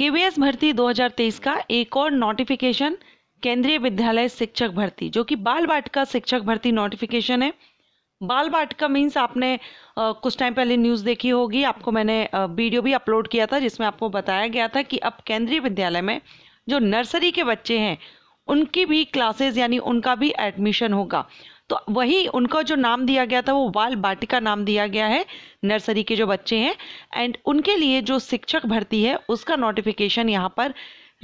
KBS भर्ती 2023 का एक और नोटिफिकेशन केंद्रीय विद्यालय शिक्षक भर्ती जो कि बाल बाटिका शिक्षक भर्ती नोटिफिकेशन है बाल बाटिका मीन्स आपने आ, कुछ टाइम पहले न्यूज़ देखी होगी आपको मैंने आ, वीडियो भी अपलोड किया था जिसमें आपको बताया गया था कि अब केंद्रीय विद्यालय में जो नर्सरी के बच्चे हैं उनकी भी क्लासेस यानी उनका भी एडमिशन होगा तो वही उनका जो नाम दिया गया था वो बाल बाटिका नाम दिया गया है नर्सरी के जो बच्चे हैं एंड उनके लिए जो शिक्षक भर्ती है उसका नोटिफिकेशन यहाँ पर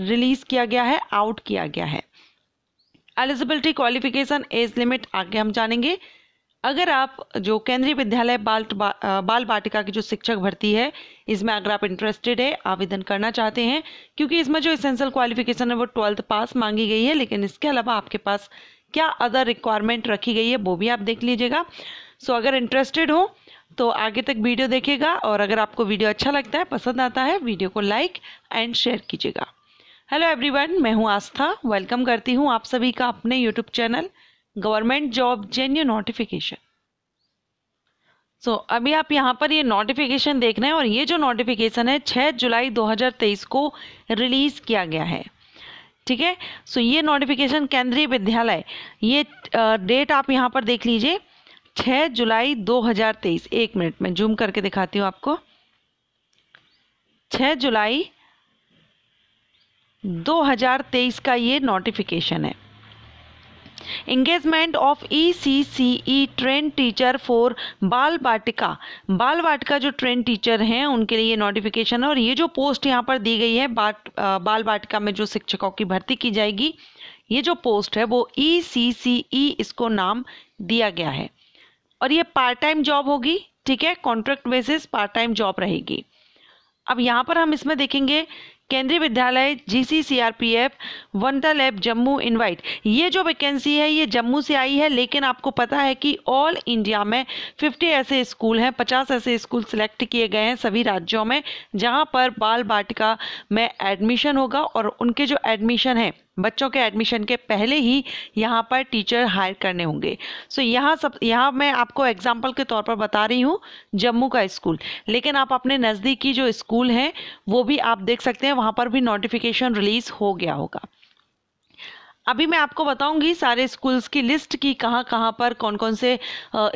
रिलीज़ किया गया है आउट किया गया है एलिजिबिलिटी क्वालिफिकेशन एज लिमिट आगे हम जानेंगे अगर आप जो केंद्रीय विद्यालय बाल बा, बाल बाटिका की जो शिक्षक भर्ती है इसमें अगर आप इंटरेस्टेड है आवेदन करना चाहते हैं क्योंकि इसमें जो इसेंशियल क्वालिफिकेशन है वो ट्वेल्थ पास मांगी गई है लेकिन इसके अलावा आपके पास क्या अदर रिक्वायरमेंट रखी गई है वो भी आप देख लीजिएगा सो अगर इंटरेस्टेड हो तो आगे तक वीडियो देखिएगा और अगर आपको वीडियो अच्छा लगता है पसंद आता है वीडियो को लाइक एंड शेयर कीजिएगा हेलो एवरीवन मैं हूं आस्था वेलकम करती हूं आप सभी का अपने YouTube channel government job genuine notification so अभी आप यहाँ पर ये नोटिफिकेशन देख रहे हैं और ये जो नोटिफिकेशन है 6 जुलाई 2023 को रिलीज़ किया गया है ठीक है सो ये नोटिफिकेशन केंद्रीय विद्यालय ये डेट आप यहाँ पर देख लीजिए 6 जुलाई 2023 एक मिनट में जूम करके दिखाती हूँ आपको छ जुलाई 2023 का ये नोटिफिकेशन है engagement of E C C E trained teacher for Bal Vatika बाल वाटिका जो ट्रेन टीचर हैं उनके लिए नोटिफिकेशन है और ये जो पोस्ट यहाँ पर दी गई है बाट बाल वाटिका में जो शिक्षकों की भर्ती की जाएगी ये जो पोस्ट है वो ई सी सी ई इसको नाम दिया गया है और ये पार्ट टाइम जॉब होगी ठीक है contract basis part time job रहेगी अब यहाँ पर हम इसमें देखेंगे Kendriya Vidyalaya GC CRPF Bantalab Jammu invite ये जो वैकेंसी है ये जम्मू से आई है लेकिन आपको पता है कि ऑल इंडिया में 50 ऐसे स्कूल हैं 50 ऐसे स्कूल सिलेक्ट किए गए हैं सभी राज्यों में जहां पर बाल बाटिका में एडमिशन होगा और उनके जो एडमिशन है बच्चों के एडमिशन के पहले ही यहाँ पर टीचर हायर करने होंगे सो so, यहाँ सब यहाँ मैं आपको एग्जाम्पल के तौर पर बता रही हूँ जम्मू का स्कूल लेकिन आप अपने नज़दीकी जो स्कूल हैं वो भी आप देख सकते हैं वहाँ पर भी नोटिफिकेशन रिलीज़ हो गया होगा अभी मैं आपको बताऊंगी सारे स्कूल्स की लिस्ट की कहाँ कहाँ पर कौन कौन से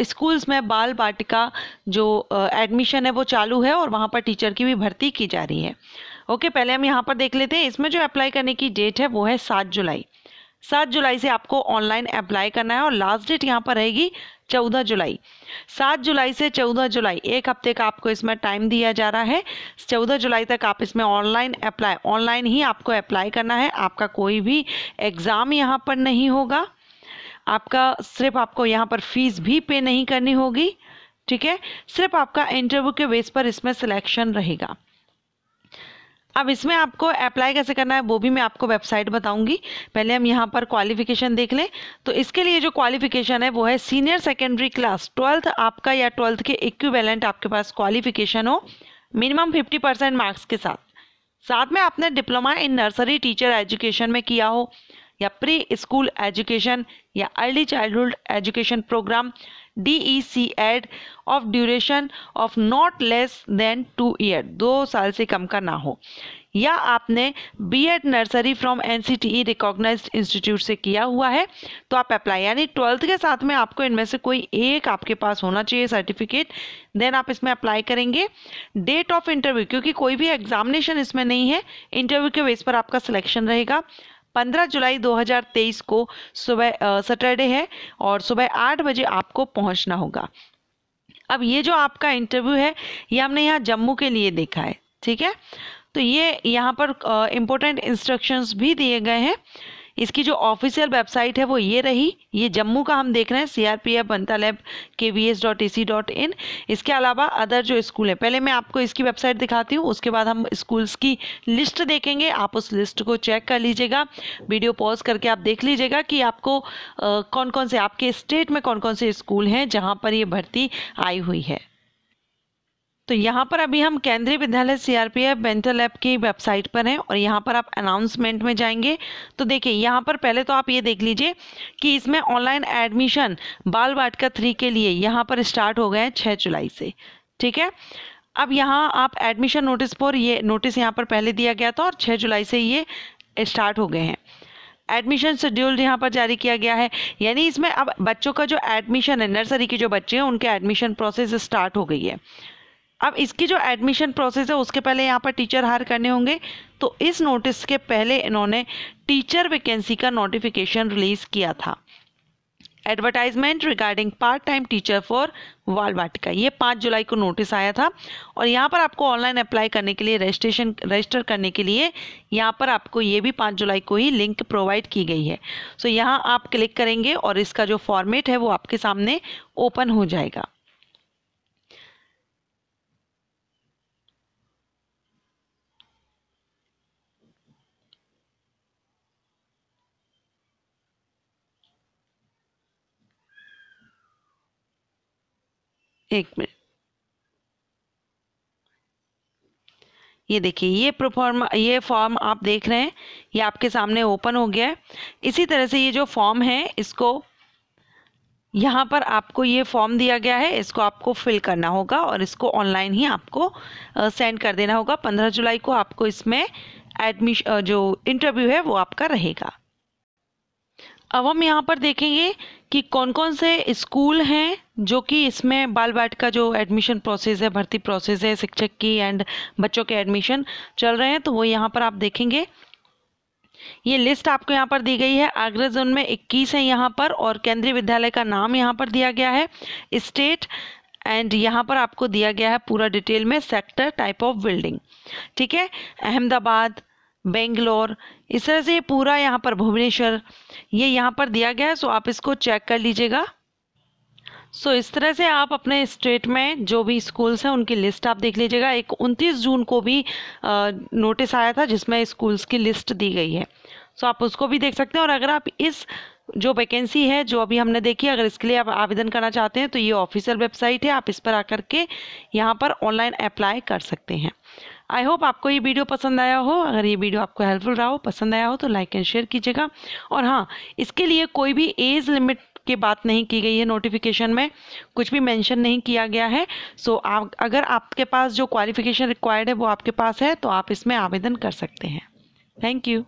स्कूल्स में बाल बाटिका जो एडमिशन है वो चालू है और वहाँ पर टीचर की भी भर्ती की जा रही है ओके पहले हम यहाँ पर देख लेते हैं इसमें जो अप्लाई करने की डेट है वो है सात जुलाई सात जुलाई से आपको ऑनलाइन अप्लाई करना है और लास्ट डेट यहाँ पर रहेगी चौदह जुलाई सात जुलाई से चौदह जुलाई एक हफ्ते का आपको इसमें टाइम दिया जा रहा है चौदह जुलाई तक आप इसमें ऑनलाइन अप्लाई ऑनलाइन ही आपको अप्लाई करना है आपका कोई भी एग्ज़ाम यहाँ पर नहीं होगा आपका सिर्फ आपको यहाँ पर फीस भी पे नहीं करनी होगी ठीक है सिर्फ आपका इंटरव्यू के बेस पर इसमें सिलेक्शन रहेगा अब इसमें आपको अप्लाई कैसे करना है वो भी मैं आपको वेबसाइट बताऊंगी पहले हम यहाँ पर क्वालिफिकेशन देख लें तो इसके लिए जो क्वालिफिकेशन है वो है सीनियर सेकेंडरी क्लास ट्वेल्थ आपका या ट्वेल्थ के इक्विवेलेंट आपके पास क्वालिफिकेशन हो मिनिमम फिफ्टी परसेंट मार्क्स के साथ साथ में आपने diploma in nursery teacher education में किया हो या प्री स्कूल एजुकेशन या early childhood education program D Ed of duration of not less than two year दो साल से कम का ना हो या आपने B Ed nursery from N C T E recognise institute से किया हुआ है तो आप अप्लाई यानी ट्वेल्थ के साथ में आपको इनमें से कोई एक आपके पास होना चाहिए सर्टिफिकेट देन आप इसमें अप्लाई करेंगे डेट ऑफ इंटरव्यू क्योंकि कोई भी एग्जामिनेशन इसमें नहीं है इंटरव्यू के बेस पर आपका सिलेक्शन रहेगा पंद्रह जुलाई 2023 को सुबह सैटरडे है और सुबह आठ बजे आपको पहुंचना होगा अब ये जो आपका इंटरव्यू है ये हमने यहाँ जम्मू के लिए देखा है ठीक है तो ये यहाँ पर इम्पोर्टेंट इंस्ट्रक्शंस भी दिए गए हैं इसकी जो ऑफिशियल वेबसाइट है वो ये रही ये जम्मू का हम देख रहे हैं C R P F Bantalab K V S dot A C dot in इसके अलावा अदर जो स्कूल है पहले मैं आपको इसकी वेबसाइट दिखाती हूँ उसके बाद हम स्कूल्स की लिस्ट देखेंगे आप उस लिस्ट को चेक कर लीजिएगा वीडियो पॉज करके आप देख लीजिएगा कि आपको आ, कौन कौन से आपके स्टेट में कौन कौन से स्कूल हैं जहाँ पर ये भर्ती आई हुई है तो यहाँ पर अभी हम केंद्रीय विद्यालय सीआरपीएफ बेंटल ऐप की वेबसाइट पर हैं और यहाँ पर आप अनाउंसमेंट में जाएंगे तो देखिए यहाँ पर पहले तो आप ये देख लीजिए कि इसमें ऑनलाइन एडमिशन बाल वाटिका थ्री के लिए यहाँ पर स्टार्ट हो गए हैं छः जुलाई से ठीक है अब यहाँ आप एडमिशन नोटिस पर ये नोटिस यहाँ पर पहले दिया गया था और छः जुलाई से ये स्टार्ट हो गए हैं एडमिशन शेड्यूल यहाँ पर जारी किया गया है यानी इसमें अब बच्चों का जो एडमिशन है नर्सरी के जो बच्चे हैं उनके एडमिशन प्रोसेस स्टार्ट हो गई है अब इसकी जो एडमिशन प्रोसेस है उसके पहले यहाँ पर टीचर हायर करने होंगे तो इस नोटिस के पहले इन्होंने टीचर वैकेंसी का नोटिफिकेशन रिलीज किया था advertisement regarding part time teacher for Balvatika ये पाँच जुलाई को नोटिस आया था और यहाँ पर आपको ऑनलाइन अप्लाई करने के लिए रजिस्ट्रेशन रजिस्टर करने के लिए यहाँ पर आपको ये भी पाँच जुलाई को ही लिंक प्रोवाइड की गई है सो so, यहाँ आप क्लिक करेंगे और इसका जो फॉर्मेट है वो आपके सामने ओपन हो जाएगा एक मिनट ये देखिए ये प्रोफॉर्म ये फॉर्म आप देख रहे हैं ये आपके सामने ओपन हो गया है इसी तरह से ये जो फॉर्म है इसको यहाँ पर आपको ये फॉर्म दिया गया है इसको आपको फिल करना होगा और इसको ऑनलाइन ही आपको सेंड कर देना होगा पंद्रह जुलाई को आपको इसमें एडमिश जो इंटरव्यू है वो आपका रहेगा अब हम यहाँ पर देखेंगे कि कौन कौन से स्कूल हैं जो कि इसमें बाल बाट का जो एडमिशन प्रोसेस है भर्ती प्रोसेस है शिक्षक की एंड बच्चों के एडमिशन चल रहे हैं तो वो यहाँ पर आप देखेंगे ये लिस्ट आपको यहाँ पर दी गई है आगरा जोन में 21 है यहाँ पर और केंद्रीय विद्यालय का नाम यहाँ पर दिया गया है स्टेट एंड यहाँ पर आपको दिया गया है पूरा डिटेल में सेक्टर टाइप ऑफ बिल्डिंग ठीक है अहमदाबाद बेंगलोर इस तरह से ये पूरा यहाँ पर भुवनेश्वर ये यहाँ पर दिया गया है सो आप इसको चेक कर लीजिएगा सो इस तरह से आप अपने स्टेट में जो भी स्कूल्स हैं उनकी लिस्ट आप देख लीजिएगा एक 29 जून को भी नोटिस आया था जिसमें स्कूल्स की लिस्ट दी गई है सो आप उसको भी देख सकते हैं और अगर आप इस जो वैकेंसी है जो अभी हमने देखी अगर इसके लिए आप आवेदन करना चाहते हैं तो ये ऑफिशियल वेबसाइट है आप इस पर आकर के यहाँ पर ऑनलाइन अप्लाई कर सकते हैं आई होप आपको ये वीडियो पसंद आया हो अगर ये वीडियो आपको हेल्पफुल रहा हो पसंद आया हो तो लाइक एंड शेयर कीजिएगा और हाँ इसके लिए कोई भी एज लिमिट की बात नहीं की गई है नोटिफिकेशन में कुछ भी मेंशन नहीं किया गया है सो so, आप अगर आपके पास जो क्वालिफिकेशन रिक्वायर्ड है वो आपके पास है तो आप इसमें आवेदन कर सकते हैं थैंक यू